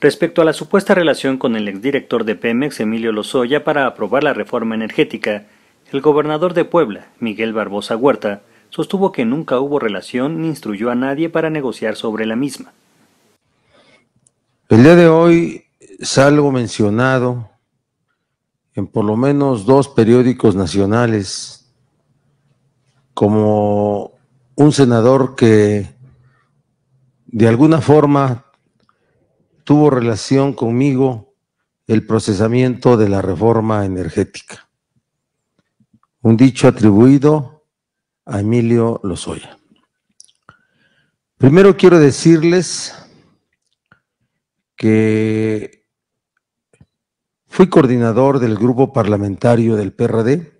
respecto a la supuesta relación con el exdirector de Pemex, Emilio Lozoya, para aprobar la reforma energética, el gobernador de Puebla, Miguel Barbosa Huerta, sostuvo que nunca hubo relación ni instruyó a nadie para negociar sobre la misma. El día de hoy salgo mencionado en por lo menos dos periódicos nacionales como un senador que de alguna forma tuvo relación conmigo el procesamiento de la reforma energética. Un dicho atribuido a Emilio Lozoya. Primero quiero decirles que fui coordinador del grupo parlamentario del PRD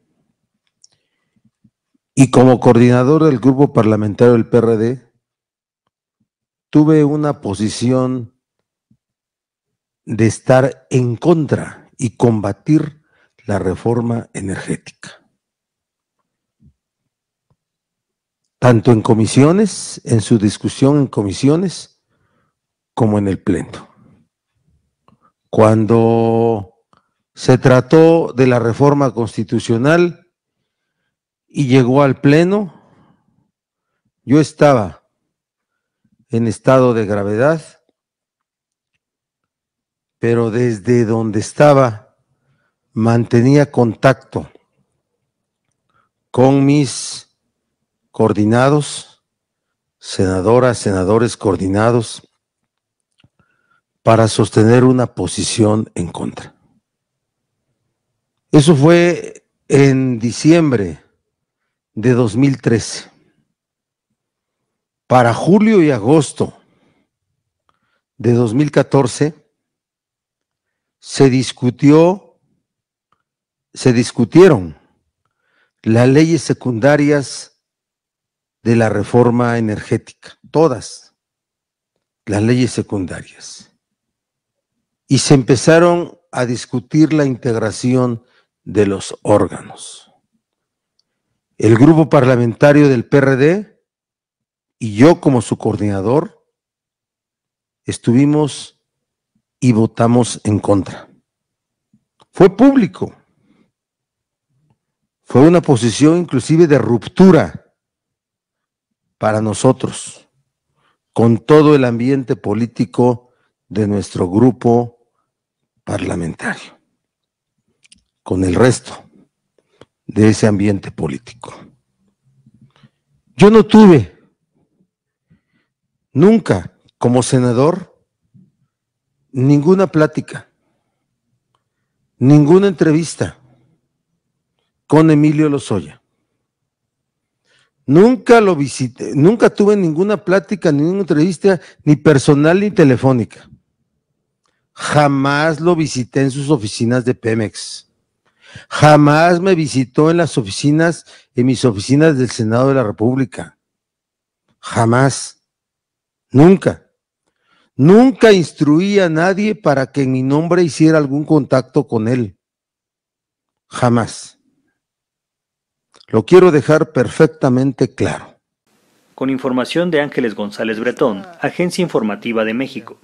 y como coordinador del grupo parlamentario del PRD tuve una posición de estar en contra y combatir la reforma energética. Tanto en comisiones, en su discusión en comisiones, como en el Pleno. Cuando se trató de la reforma constitucional y llegó al Pleno, yo estaba en estado de gravedad pero desde donde estaba mantenía contacto con mis coordinados, senadoras, senadores coordinados, para sostener una posición en contra. Eso fue en diciembre de 2013. Para julio y agosto de 2014, se discutió, se discutieron las leyes secundarias de la reforma energética, todas las leyes secundarias. Y se empezaron a discutir la integración de los órganos. El grupo parlamentario del PRD y yo como su coordinador estuvimos y votamos en contra. Fue público. Fue una posición inclusive de ruptura para nosotros, con todo el ambiente político de nuestro grupo parlamentario, con el resto de ese ambiente político. Yo no tuve nunca como senador ninguna plática, ninguna entrevista con Emilio Lozoya. Nunca lo visité, nunca tuve ninguna plática, ninguna entrevista, ni personal ni telefónica. Jamás lo visité en sus oficinas de Pemex. Jamás me visitó en las oficinas, en mis oficinas del Senado de la República. Jamás. Nunca. Nunca instruí a nadie para que en mi nombre hiciera algún contacto con él. Jamás. Lo quiero dejar perfectamente claro. Con información de Ángeles González Bretón, Agencia Informativa de México.